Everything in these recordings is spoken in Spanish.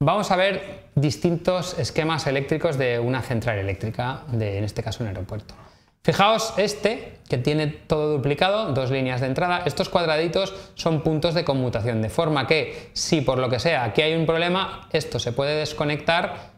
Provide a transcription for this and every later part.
Vamos a ver distintos esquemas eléctricos de una central eléctrica, de, en este caso un aeropuerto. Fijaos este, que tiene todo duplicado, dos líneas de entrada. Estos cuadraditos son puntos de conmutación, de forma que si por lo que sea aquí hay un problema, esto se puede desconectar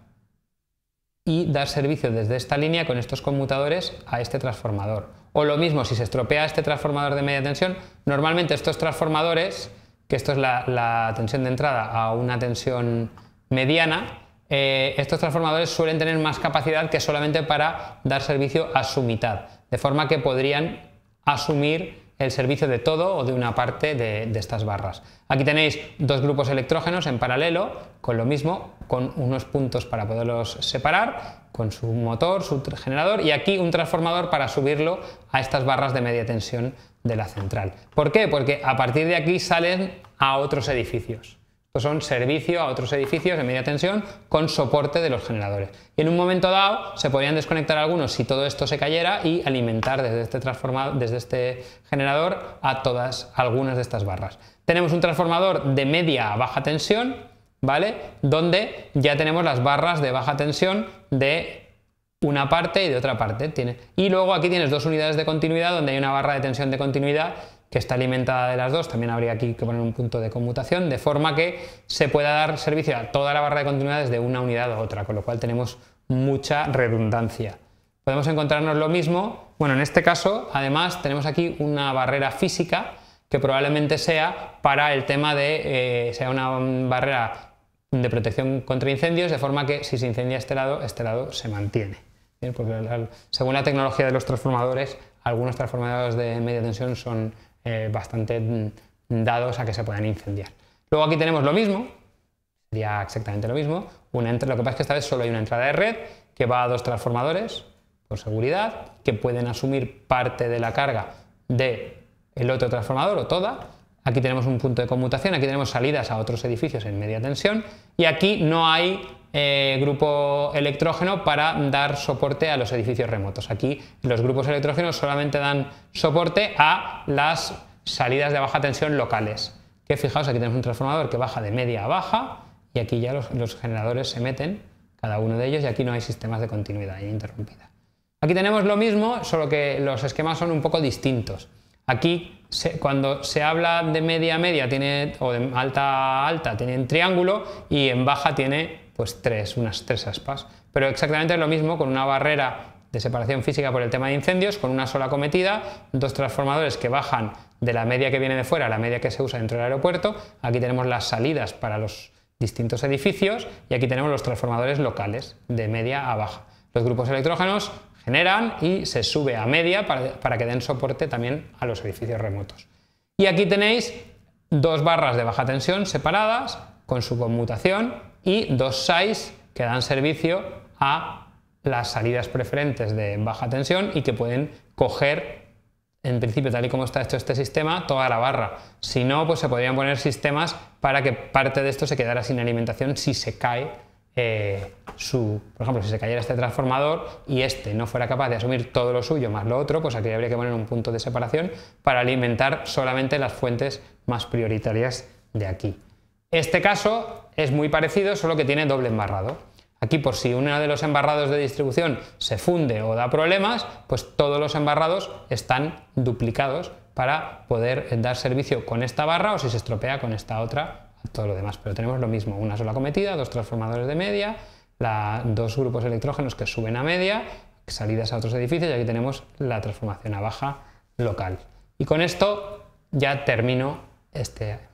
y dar servicio desde esta línea con estos conmutadores a este transformador. O lo mismo, si se estropea este transformador de media tensión, normalmente estos transformadores, que esto es la, la tensión de entrada a una tensión mediana, eh, estos transformadores suelen tener más capacidad que solamente para dar servicio a su mitad, de forma que podrían asumir el servicio de todo o de una parte de, de, estas barras. Aquí tenéis dos grupos electrógenos en paralelo, con lo mismo, con unos puntos para poderlos separar, con su motor, su generador, y aquí un transformador para subirlo a estas barras de media tensión de la central. ¿Por qué? Porque a partir de aquí salen a otros edificios. Estos pues son servicio a otros edificios de media tensión con soporte de los generadores. Y en un momento dado se podrían desconectar algunos si todo esto se cayera y alimentar desde este, desde este generador a todas algunas de estas barras. Tenemos un transformador de media a baja tensión, ¿vale? Donde ya tenemos las barras de baja tensión de una parte y de otra parte. Y luego aquí tienes dos unidades de continuidad donde hay una barra de tensión de continuidad que está alimentada de las dos, también habría aquí que poner un punto de conmutación, de forma que se pueda dar servicio a toda la barra de continuidad desde una unidad a otra, con lo cual tenemos mucha redundancia. Podemos encontrarnos lo mismo, bueno, en este caso, además, tenemos aquí una barrera física que probablemente sea para el tema de, eh, sea una barrera de protección contra incendios, de forma que si se incendia este lado, este lado se mantiene. porque según la tecnología de los transformadores, algunos transformadores de media tensión son eh, bastante dados a que se puedan incendiar. Luego aquí tenemos lo mismo, sería exactamente lo mismo, lo que pasa es que esta vez solo hay una entrada de red que va a dos transformadores por seguridad, que pueden asumir parte de la carga del el otro transformador o toda. Aquí tenemos un punto de conmutación, aquí tenemos salidas a otros edificios en media tensión y aquí no hay eh, grupo electrógeno para dar soporte a los edificios remotos. Aquí los grupos electrógenos solamente dan soporte a las salidas de baja tensión locales. Que fijaos, aquí tenemos un transformador que baja de media a baja y aquí ya los, generadores se meten, cada uno de ellos, y aquí no hay sistemas de continuidad interrumpida. Aquí tenemos lo mismo, solo que los esquemas son un poco distintos. Aquí, cuando se habla de media a media tiene, o de alta a alta, tiene tienen triángulo y en baja tiene pues tres, unas tres aspas. Pero exactamente lo mismo con una barrera de separación física por el tema de incendios, con una sola cometida, dos transformadores que bajan de la media que viene de fuera a la media que se usa dentro del aeropuerto. Aquí tenemos las salidas para los distintos edificios y aquí tenemos los transformadores locales, de media a baja. Los grupos electrógenos generan y se sube a media para, para que den soporte también a los edificios remotos. Y aquí tenéis dos barras de baja tensión separadas con su conmutación y dos SAIs que dan servicio a las salidas preferentes de baja tensión y que pueden coger, en principio, tal y como está hecho este sistema, toda la barra. Si no, pues se podrían poner sistemas para que parte de esto se quedara sin alimentación si se cae eh, su, por ejemplo, si se cayera este transformador y este no fuera capaz de asumir todo lo suyo más lo otro, pues aquí habría que poner un punto de separación para alimentar solamente las fuentes más prioritarias de aquí. Este caso es muy parecido, solo que tiene doble embarrado. Aquí por si uno de los embarrados de distribución se funde o da problemas, pues todos los embarrados están duplicados para poder eh, dar servicio con esta barra o si se estropea con esta otra todo lo demás. Pero tenemos lo mismo, una sola cometida, dos transformadores de media, dos grupos electrógenos que suben a media, salidas a otros edificios y aquí tenemos la transformación a baja local. Y con esto ya termino este